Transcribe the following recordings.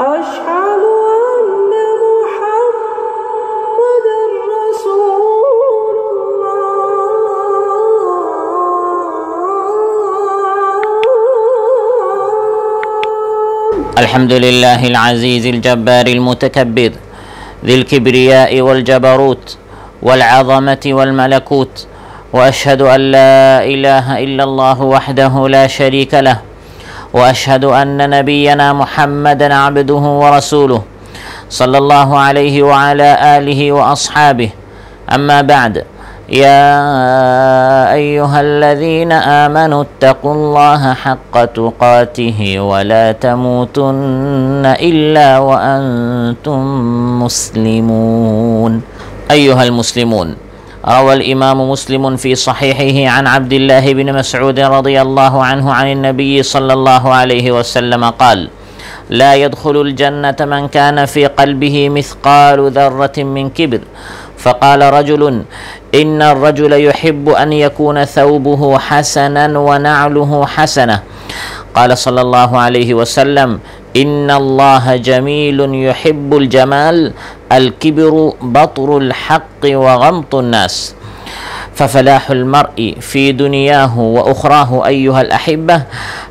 أشهد أن رسول الله الحمد لله العزيز الجبار المتكبر ذي الكبرياء والجبروت والعظمة والملكوت وأشهد أن لا إله إلا الله وحده لا شريك له واشهد ان نبينا محمدا عبده ورسوله صلى الله عليه وعلى اله واصحابه اما بعد يا ايها الذين امنوا اتقوا الله حق تقاته ولا تموتن الا وانتم مسلمون ايها المسلمون روى الإمام مسلم في صحيحه عن عبد الله بن مسعود رضي الله عنه عن النبي صلى الله عليه وسلم قال لا يدخل الجنة من كان في قلبه مثقال ذرة من كبر فقال رجل إن الرجل يحب أن يكون ثوبه حسنا ونعله حسنة قال صلى الله عليه وسلم إن الله جميل يحب الجمال الكبر بطر الحق وغمط الناس ففلاح المرء في دنياه واخراه ايها الاحبه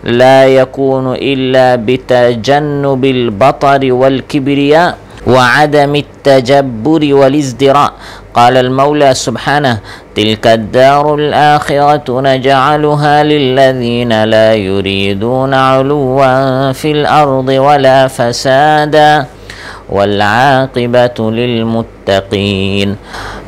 لا يكون الا بتجنب البطر والكبرياء وعدم التجبر والازدراء قال المولى سبحانه تلك الدار الآخرة نجعلها للذين لا يريدون علوا في الأرض ولا فسادا والعاقبة للمتقين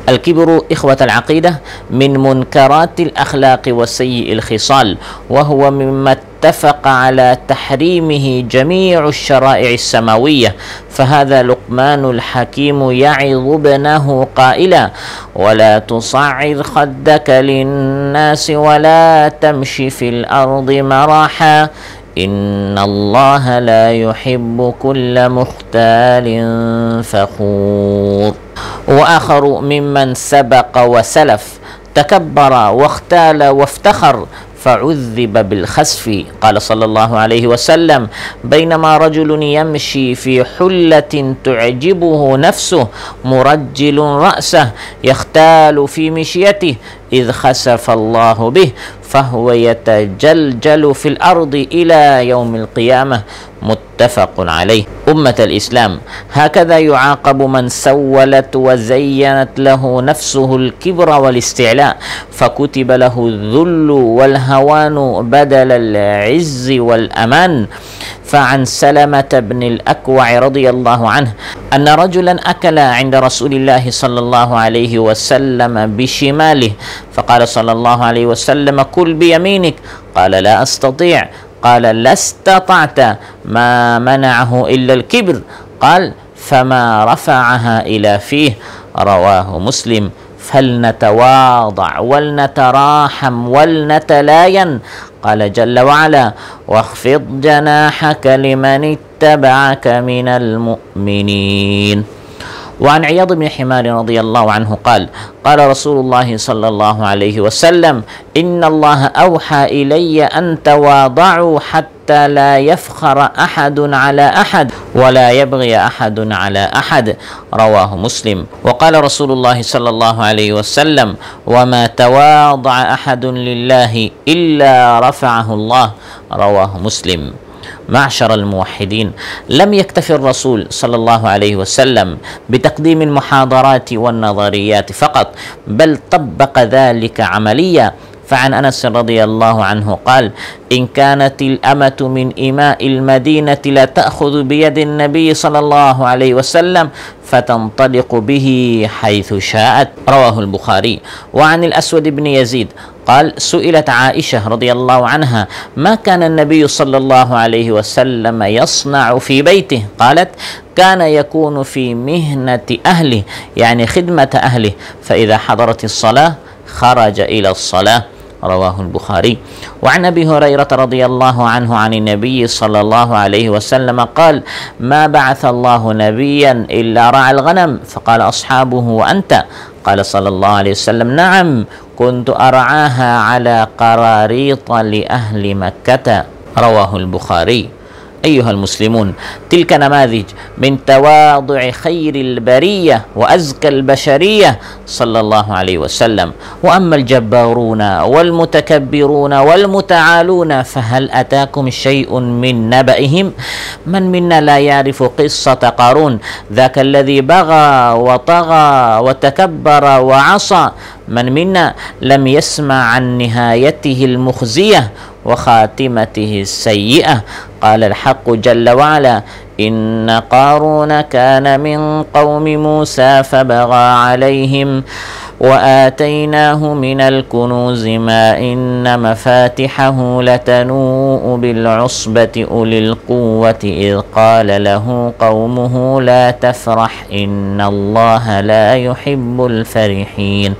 الكبر إخوة العقيدة من منكرات الأخلاق وسيء الخصال وهو مما اتفق على تحريمه جميع الشرائع السماوية فهذا لقمان الحكيم يعظ ابنه قائلا ولا تصعر خدك للناس ولا تمشي في الأرض مراحا إن الله لا يحب كل مختال فخور وآخر ممن سبق وسلف تكبر واختال وافتخر فعذب بالخسف قال صلى الله عليه وسلم بينما رجل يمشي في حلة تعجبه نفسه مرجل رأسه يختال في مشيته إذ خسف الله به فهو يتجلجل في الأرض إلى يوم القيامة متفق عليه أمة الإسلام هكذا يعاقب من سولت وزينت له نفسه الكبر والاستعلاء فكتب له الذل والهوان بدل العز والأمان فعن سلمة بن الأكوع رضي الله عنه أن رجلا أكل عند رسول الله صلى الله عليه وسلم بشماله فقال صلى الله عليه وسلم كل بيمينك قال لا أستطيع قال لا استطعت ما منعه إلا الكبر قال فما رفعها إلى فيه رواه مسلم فلنتواضع ولنتراحم ولنتلاين قال جل وعلا واخفض جناحك لمن اتبعك من المؤمنين وعن عياض بن حمار رضي الله عنه قال قال رسول الله صلى الله عليه وسلم إن الله أوحى إلي أن تواضعوا حتى لا يفخر أحد على أحد ولا يبغي أحد على أحد رواه مسلم وقال رسول الله صلى الله عليه وسلم وما تواضع أحد لله إلا رفعه الله رواه مسلم معشر الموحدين لم يكتف الرسول صلى الله عليه وسلم بتقديم المحاضرات والنظريات فقط بل طبق ذلك عمليا فعن أنس رضي الله عنه قال إن كانت الأمة من إماء المدينة لتأخذ بيد النبي صلى الله عليه وسلم فتنطلق به حيث شاءت رواه البخاري وعن الأسود بن يزيد قال سئلت عائشة رضي الله عنها ما كان النبي صلى الله عليه وسلم يصنع في بيته قالت كان يكون في مهنة أهله يعني خدمة أهله فإذا حضرت الصلاة خرج إلى الصلاة رواه البخاري وعن ابي هريره رضي الله عنه عن النبي صلى الله عليه وسلم قال ما بعث الله نبيا الا رعى الغنم فقال اصحابه وانت قال صلى الله عليه وسلم نعم كنت ارعاها على قراريط لاهل مكه رواه البخاري أيها المسلمون تلك نماذج من تواضع خير البرية وأزكى البشرية صلى الله عليه وسلم وأما الجبارون والمتكبرون والمتعالون فهل أتاكم شيء من نبئهم من منا لا يعرف قصة قارون ذاك الذي بغى وطغى وتكبر وعصى من منا لم يسمع عن نهايته المخزية وخاتمته السيئة قال الحق جل وعلا إن قارون كان من قوم موسى فبغى عليهم وآتيناه من الكنوز ما إن مفاتحه لتنوء بالعصبة أولي القوة إذ قال له قومه لا تفرح إن الله لا يحب الفرحين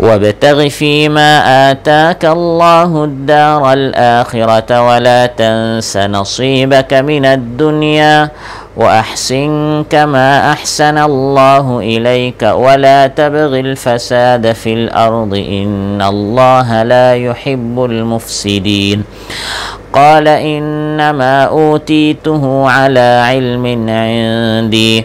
وابتغ فيما آتاك الله الدار الآخرة ولا تنس نصيبك من الدنيا وأحسن كما أحسن الله إليك ولا تبغ الفساد في الأرض إن الله لا يحب المفسدين قال إنما أوتيته على علم عندي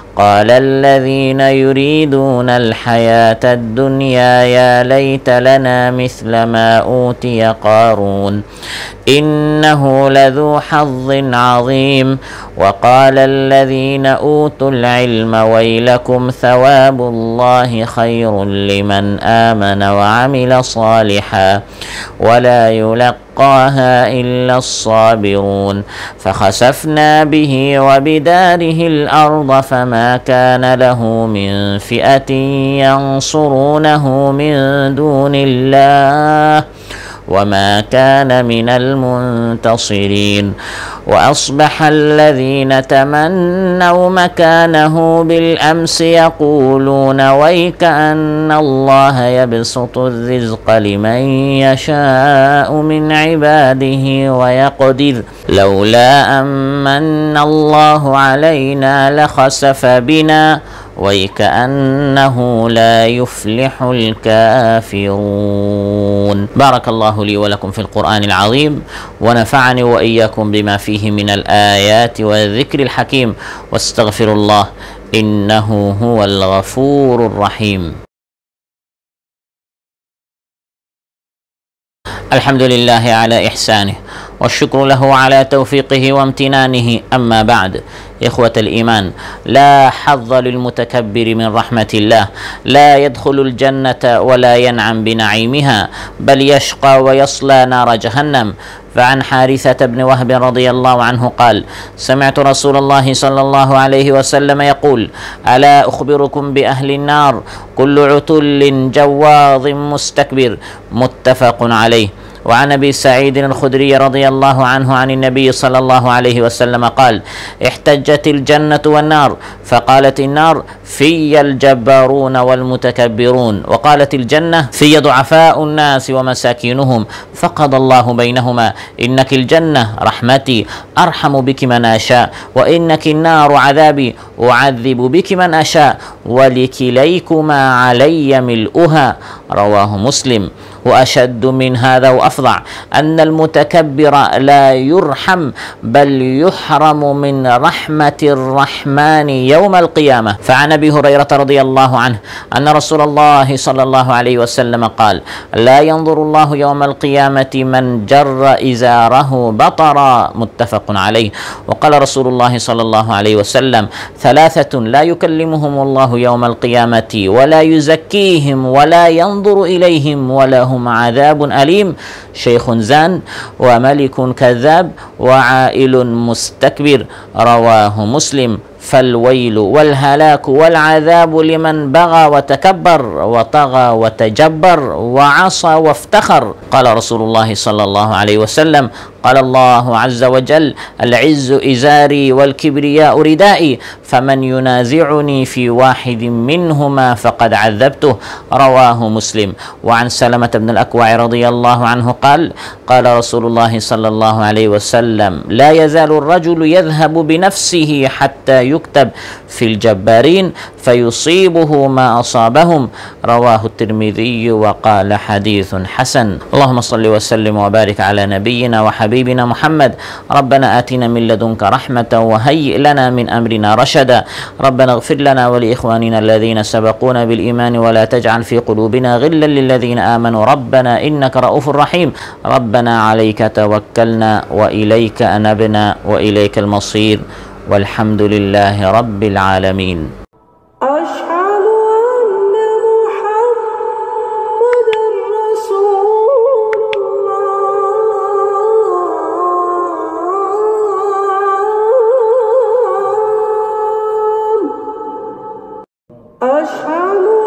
قال الذين يريدون الحياة الدنيا يا ليت لنا مثل ما أوتي قارون إنه لذو حظ عظيم وقال الذين أوتوا العلم ويلكم ثواب الله خير لمن آمن وعمل صالحا ولا يلقى يلقاها إلا الصابرون فخسفنا به وبداره الأرض فما كان له من فئة ينصرونه من دون الله وما كان من المنتصرين واصبح الذين تمنوا مكانه بالامس يقولون ويك ان الله يبسط الرزق لمن يشاء من عباده ويقدر لولا امن الله علينا لخسف بنا ويك انه لا يفلح الكافرون يعلمون بارك الله لي ولكم في القرآن العظيم ونفعني وإياكم بما فيه من الآيات والذكر الحكيم واستغفر الله إنه هو الغفور الرحيم الحمد لله على إحسانه والشكر له على توفيقه وامتنانه أما بعد إخوة الإيمان لا حظ للمتكبر من رحمة الله لا يدخل الجنة ولا ينعم بنعيمها بل يشقى ويصلى نار جهنم فعن حارثة بن وهب رضي الله عنه قال سمعت رسول الله صلى الله عليه وسلم يقول ألا أخبركم بأهل النار كل عتل جواظ مستكبر متفق عليه وعن ابي سعيد الخدري رضي الله عنه عن النبي صلى الله عليه وسلم قال احتجت الجنه والنار فقالت النار في الجبارون والمتكبرون وقالت الجنه في ضعفاء الناس ومساكينهم فقضى الله بينهما انك الجنه رحمتي ارحم بك من اشاء وانك النار عذابي اعذب بك من اشاء ولكليكما علي ملؤها رواه مسلم وأشد من هذا وأفظع أن المتكبر لا يرحم بل يحرم من رحمة الرحمن يوم القيامة فعن أبي هريرة رضي الله عنه أن رسول الله صلى الله عليه وسلم قال لا ينظر الله يوم القيامة من جر إزاره بطرا متفق عليه وقال رسول الله صلى الله عليه وسلم ثلاثة لا يكلمهم الله يوم القيامة ولا يزكيهم ولا ينظر إليهم ولا لهم عذاب أليم شيخ زان وملك كذاب وعائل مستكبر رواه مسلم فالويل والهلاك والعذاب لمن بغى وتكبر وطغى وتجبر وعصى وافتخر قال رسول الله صلى الله عليه وسلم قال الله عز وجل العز إزاري والكبرياء ردائي فمن ينازعني في واحد منهما فقد عذبته رواه مسلم وعن سلمة بن الأكوع رضي الله عنه قال قال رسول الله صلى الله عليه وسلم لا يزال الرجل يذهب بنفسه حتى يكتب في الجبارين فيصيبه ما أصابهم رواه الترمذي وقال حديث حسن اللهم صل وسلم وبارك على نبينا وحبيبنا محمد ربنا آتنا من لدنك رحمة وهيئ لنا من أمرنا رشدا ربنا اغفر لنا ولإخواننا الذين سبقونا بالإيمان ولا تجعل في قلوبنا غلا للذين آمنوا ربنا إنك رؤوف رحيم ربنا عليك توكلنا وإليك أنبنا وإليك المصير والحمد لله رب العالمين Ashhadu